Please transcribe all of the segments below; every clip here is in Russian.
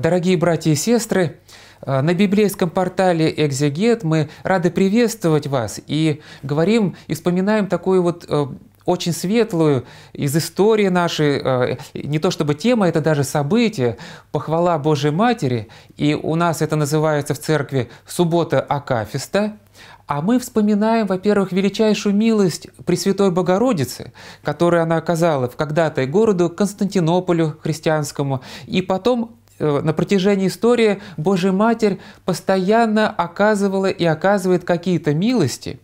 Дорогие братья и сестры, э, на библейском портале «Экзегет» мы рады приветствовать вас и говорим и вспоминаем такую вот э, очень светлую из истории нашей, э, не то чтобы тема, это даже событие, похвала Божьей Матери, и у нас это называется в церкви «Суббота Акафиста», а мы вспоминаем, во-первых, величайшую милость Пресвятой Богородицы, которую она оказала в когда-то и городу Константинополю христианскому, и потом Э, на протяжении истории Божья Матерь постоянно оказывала и оказывает какие-то милости.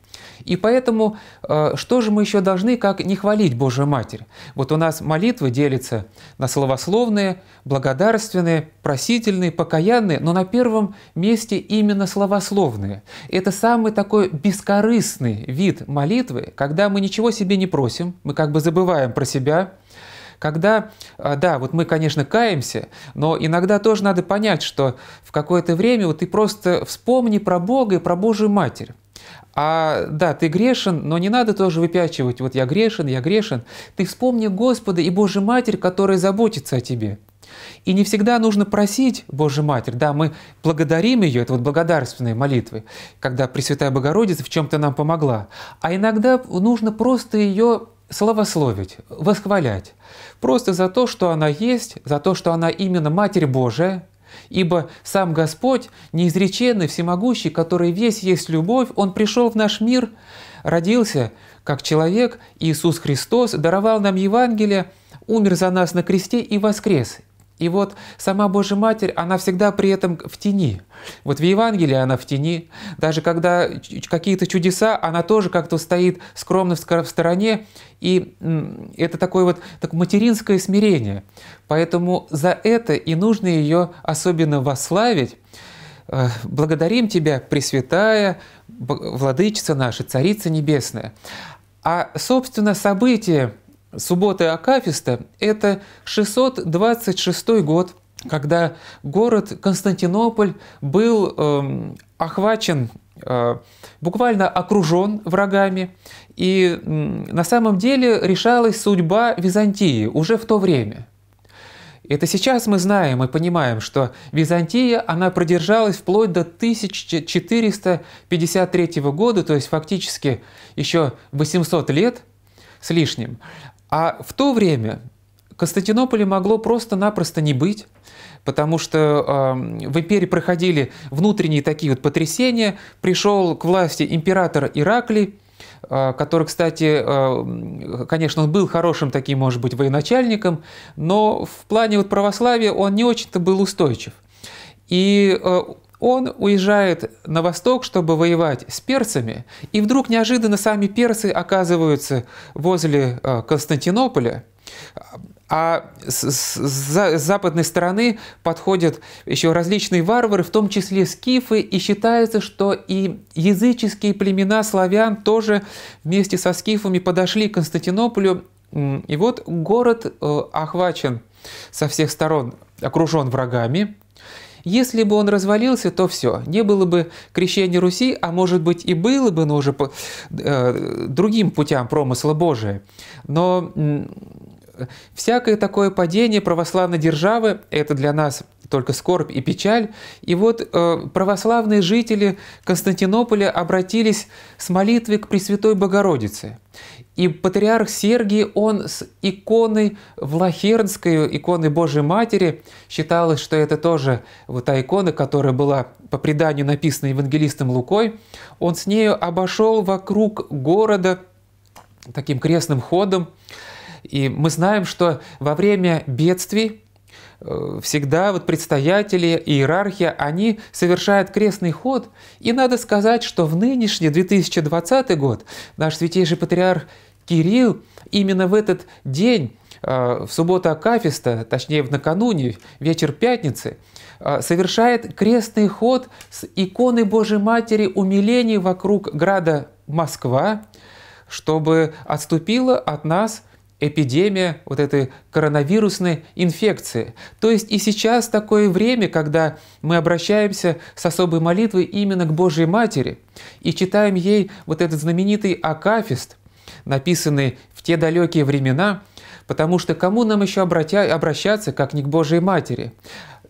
И поэтому э, что же мы еще должны, как не хвалить Божью Матерь? Вот у нас молитвы делятся на словословные, благодарственные, просительные, покаянные, но на первом месте именно словословные. Это самый такой бескорыстный вид молитвы, когда мы ничего себе не просим, мы как бы забываем про себя, когда, а, да, вот мы, конечно, каемся, но иногда тоже надо понять, что в какое-то время вот ты просто вспомни про Бога и про Божью Матерь. А да, ты грешен, но не надо тоже выпячивать, вот я грешен, я грешен. Ты вспомни Господа и Божью Матерь, которая заботится о тебе. И не всегда нужно просить Божью Матерь. Да, мы благодарим ее, это вот благодарственные молитвы, когда Пресвятая Богородица в чем-то нам помогла. А иногда нужно просто ее славословить, восхвалять. Просто за то, что она есть, за то, что она именно Матерь Божия, Ибо сам Господь, неизреченный, всемогущий, который весь есть любовь, Он пришел в наш мир, родился как человек, Иисус Христос даровал нам Евангелие, умер за нас на кресте и воскрес. И вот сама Божья Матерь, она всегда при этом в тени. Вот в Евангелии она в тени. Даже когда какие-то чудеса, она тоже как-то стоит скромно в стороне. И это такое вот так материнское смирение. Поэтому за это и нужно ее особенно восславить. Э, Благодарим Тебя, Пресвятая, Владычица наша, Царица Небесная. А, собственно, событие – Субботы Акафиста – это 626 год, когда город Константинополь был э, охвачен, э, буквально окружен врагами, и э, на самом деле решалась судьба Византии уже в то время – это сейчас мы знаем и понимаем, что Византия, она продержалась вплоть до 1453 года, то есть фактически еще 800 лет с лишним. А в то время Константинополя могло просто-напросто не быть, потому что э, в империи проходили внутренние такие вот потрясения. Пришел к власти император Ираклий, э, который, кстати, э, конечно, он был хорошим таким, может быть, военачальником, но в плане вот православия он не очень-то был устойчив. И э, он уезжает на восток, чтобы воевать с перцами, и вдруг неожиданно сами персы оказываются возле э, Константинополя, а с, с западной стороны подходят еще различные варвары, в том числе скифы, и считается, что и языческие племена славян тоже вместе со скифами подошли к Константинополю. И вот город э, охвачен со всех сторон, окружен врагами, если бы он развалился, то все, не было бы крещения Руси, а может быть и было бы, но уже по э, другим путям промысла Божия. Но всякое такое падение православной державы – это для нас – только скорбь и печаль. И вот э, православные жители Константинополя обратились с молитвой к Пресвятой Богородице. И патриарх Сергий, он с иконой Влахернской, иконой Божьей Матери, считалось, что это тоже вот та икона, которая была по преданию написана евангелистом Лукой, он с нею обошел вокруг города таким крестным ходом. И мы знаем, что во время бедствий Э, всегда вот предстоятели иерархия, они совершают крестный ход. И надо сказать, что в нынешний 2020 год наш святейший патриарх Кирилл именно в этот день, э, в субботу Акафиста, точнее в накануне, вечер пятницы, э, совершает крестный ход с иконы Божьей Матери умилений вокруг града Москва, чтобы отступила от нас эпидемия вот этой коронавирусной инфекции. То есть и сейчас такое время, когда мы обращаемся с особой молитвой именно к Божьей Матери и читаем ей вот этот знаменитый акафист, написанный в те далекие времена, потому что кому нам еще обратя... обращаться, как не к Божьей Матери?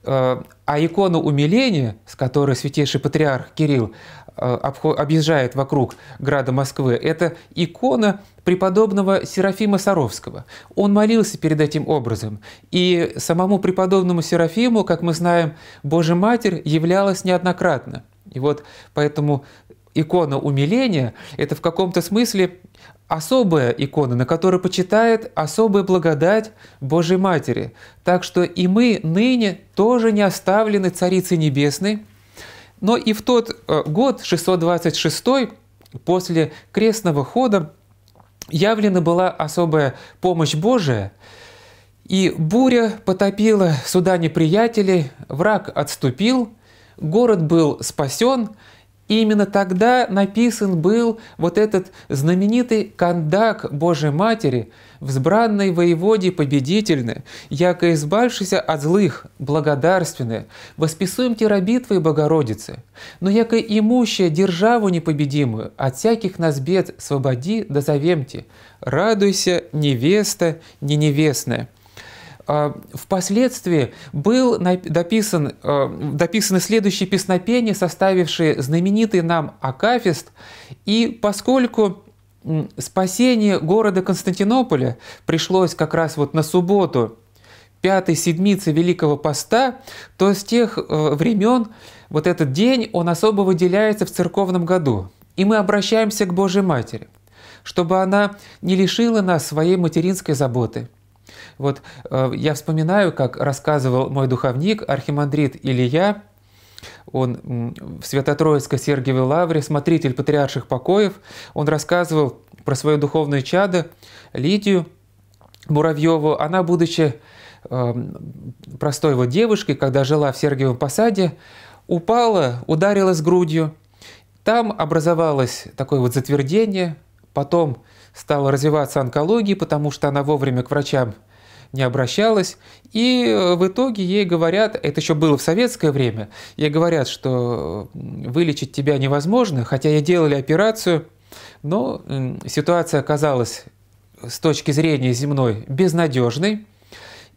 Э, а икону умиления, с которой святейший патриарх Кирилл Э, объезжает вокруг града Москвы, это икона преподобного Серафима Саровского. Он молился перед этим образом. И самому преподобному Серафиму, как мы знаем, Божья Матерь являлась неоднократно. И вот поэтому икона умиления – это в каком-то смысле особая икона, на которой почитает особая благодать Божьей Матери. Так что и мы ныне тоже не оставлены Царицей Небесной – но и в тот э, год, 626 после крестного хода, явлена была особая помощь Божия, и буря потопила суда неприятелей, враг отступил, город был спасен – и именно тогда написан был вот этот знаменитый кондак Божией Матери, взбранной воеводе победительны, яко избавшийся от злых, благодарственны, восписуем тера битвы Богородицы, но яко имущая державу непобедимую, от всяких нас бед свободи да радуйся, невеста, не невестная». А, впоследствии был дописан, а, дописаны следующие песнопения, составившие знаменитый нам Акафист, и поскольку спасение города Константинополя пришлось как раз вот на субботу пятой седмицы Великого Поста, то с тех э, времен вот этот день, он особо выделяется в церковном году. И мы обращаемся к Божьей Матери, чтобы она не лишила нас своей материнской заботы – вот э, я вспоминаю, как рассказывал мой духовник архимандрит Илья, он в свято троицкой сергиевой лавре, смотритель патриарших покоев, он рассказывал про свое духовное чадо Лидию Муравьеву. Она, будучи эм, простой вот девушкой, когда жила в Сергиевом посаде, упала, ударилась грудью. Там образовалось такое вот затвердение, Потом стала развиваться онкология, потому что она вовремя к врачам не обращалась. И э, в итоге ей говорят, это еще было в советское время, ей говорят, что вылечить тебя невозможно, хотя ей делали операцию, но ситуация оказалась с точки зрения земной безнадежной.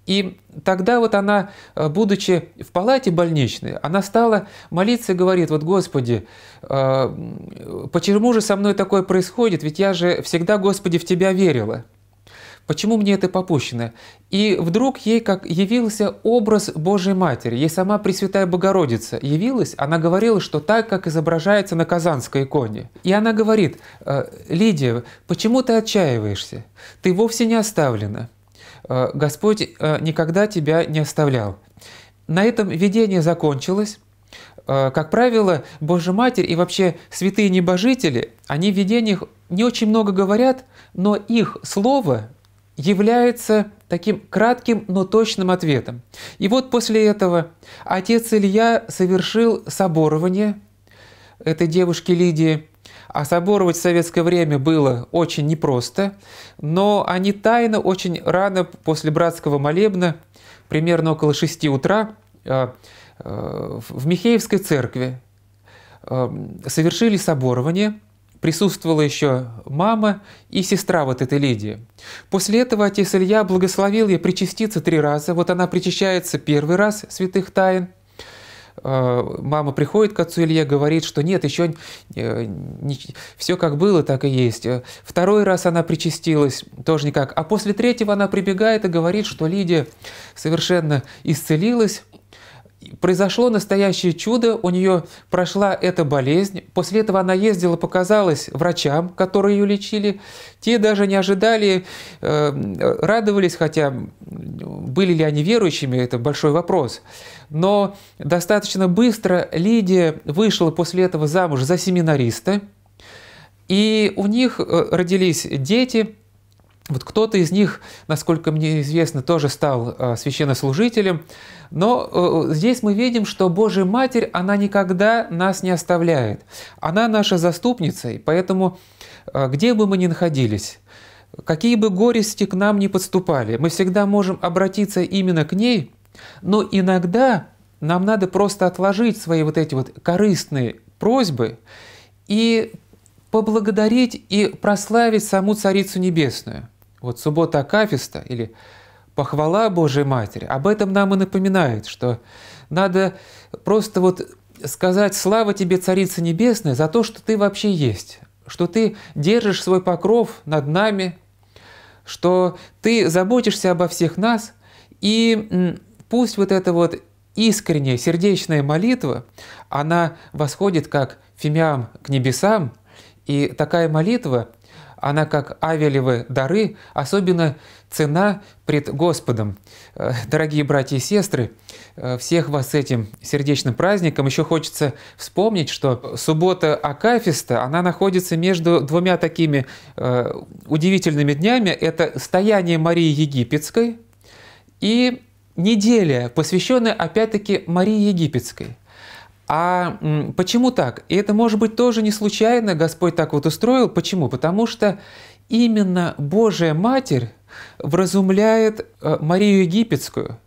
И тогда вот она, э, будучи в палате больничной, она стала молиться и говорит, вот Господи, э, почему же со мной такое происходит, ведь я же всегда, Господи, в Тебя верила. Почему мне это попущено? И вдруг ей как явился образ Божьей Матери, ей сама Пресвятая Богородица явилась, она говорила, что так, как изображается на Казанской иконе. И она говорит, «Э, «Лидия, почему ты отчаиваешься? Ты вовсе не оставлена». Э, Господь э, никогда тебя не оставлял. На этом видение закончилось. Э, как правило, Божья Матерь и вообще святые небожители, они в видениях не очень много говорят, но их слово является таким кратким, но точным ответом. И вот после этого отец Илья совершил соборование этой девушки Лидии а соборовать в советское время было очень непросто, но они тайно очень рано после братского молебна, примерно около 6 утра, э, э, в Михеевской церкви э, совершили соборование, присутствовала еще мама и сестра вот этой Лидии. После этого отец Илья благословил ей причаститься три раза. Вот она причащается первый раз святых тайн – а, мама приходит к отцу Илье, говорит, что нет, еще э, не, все как было, так и есть. Э, второй раз она причастилась, тоже никак. А после третьего она прибегает и говорит, что Лидия совершенно исцелилась, произошло настоящее чудо, у нее прошла эта болезнь. После этого она ездила, показалась врачам, которые ее лечили. Те даже не ожидали, э, радовались, хотя были ли они верующими, это большой вопрос. Но достаточно быстро Лидия вышла после этого замуж за семинариста, и у них э, родились дети. Вот кто-то из них, насколько мне известно, тоже стал э, священнослужителем. Но э, здесь мы видим, что Божья Матерь, она никогда нас не оставляет. Она наша заступница, и поэтому где бы мы ни находились, Какие бы горести к нам ни подступали, мы всегда можем обратиться именно к ней, но иногда нам надо просто отложить свои вот эти вот корыстные просьбы и поблагодарить и прославить саму Царицу Небесную. Вот суббота Акафиста или похвала Божией Матери об этом нам и напоминает, что надо просто вот сказать «Слава тебе, Царица Небесная, за то, что ты вообще есть, что ты держишь свой покров над нами, что ты заботишься обо всех нас, и пусть вот эта вот искренняя сердечная молитва, она восходит как фимиам к небесам, и такая молитва, она как авелевы дары, особенно цена пред Господом. Э, дорогие братья и сестры, э, всех вас с этим сердечным праздником. Еще хочется вспомнить, что суббота Акафиста, она находится между двумя такими э, удивительными днями. Это стояние Марии Египетской и неделя, посвященная опять-таки Марии Египетской – а почему так? И это, может быть, тоже не случайно Господь так вот устроил. Почему? Потому что именно Божья Матерь вразумляет э, Марию Египетскую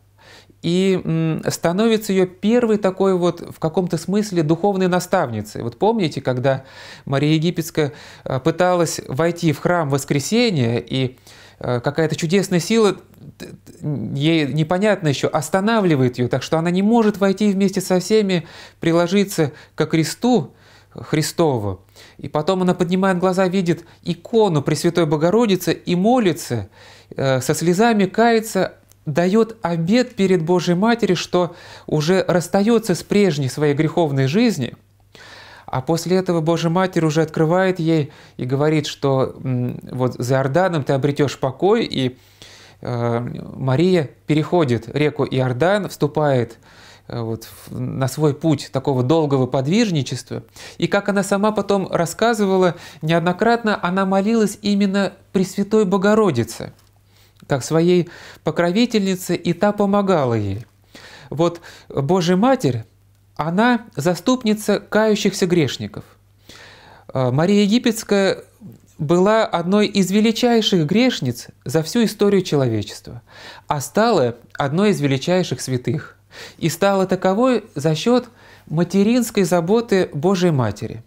и становится ее первой такой вот в каком-то смысле духовной наставницей. Вот помните, когда Мария Египетская э, пыталась войти в храм воскресения и Э, какая-то чудесная сила, ей непонятно еще, останавливает ее, так что она не может войти вместе со всеми, приложиться ко кресту Христову. И потом она поднимает глаза, видит икону Пресвятой Богородицы и молится, э, со слезами кается, дает обед перед Божьей Матерью, что уже расстается с прежней своей греховной жизнью – а после этого Божья Матерь уже открывает ей и говорит, что вот за Иорданом ты обретешь покой, и э, Мария переходит реку Иордан, вступает э, вот, на свой путь такого долгого подвижничества. И как она сама потом рассказывала, неоднократно она молилась именно Пресвятой Богородице, как своей покровительнице, и та помогала ей. Вот Божья Матерь она заступница кающихся грешников. Э, Мария Египетская была одной из величайших грешниц за всю историю человечества, а стала одной из величайших святых и стала таковой за счет материнской заботы Божьей Матери.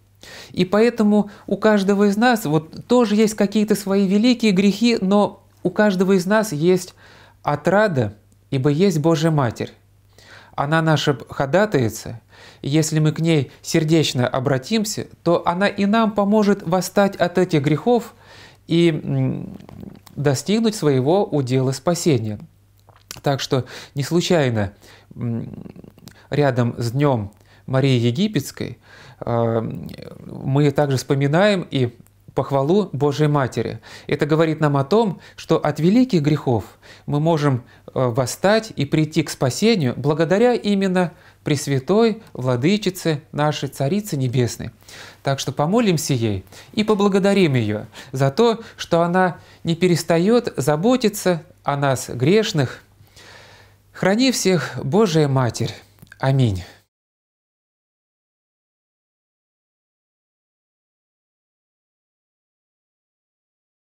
И поэтому у каждого из нас вот тоже есть какие-то свои великие грехи, но у каждого из нас есть отрада, ибо есть Божья Матерь. Она наша ходатайца, если мы к ней сердечно обратимся, то она и нам поможет восстать от этих грехов и достигнуть своего удела спасения. Так что не случайно рядом с днем Марии Египетской э, мы также вспоминаем и похвалу Божьей Матери. Это говорит нам о том, что от великих грехов мы можем Э, восстать и прийти к спасению благодаря именно Пресвятой Владычице нашей Царице Небесной. Так что помолимся ей и поблагодарим ее за то, что она не перестает заботиться о нас, грешных. Храни всех, Божия Матерь. Аминь.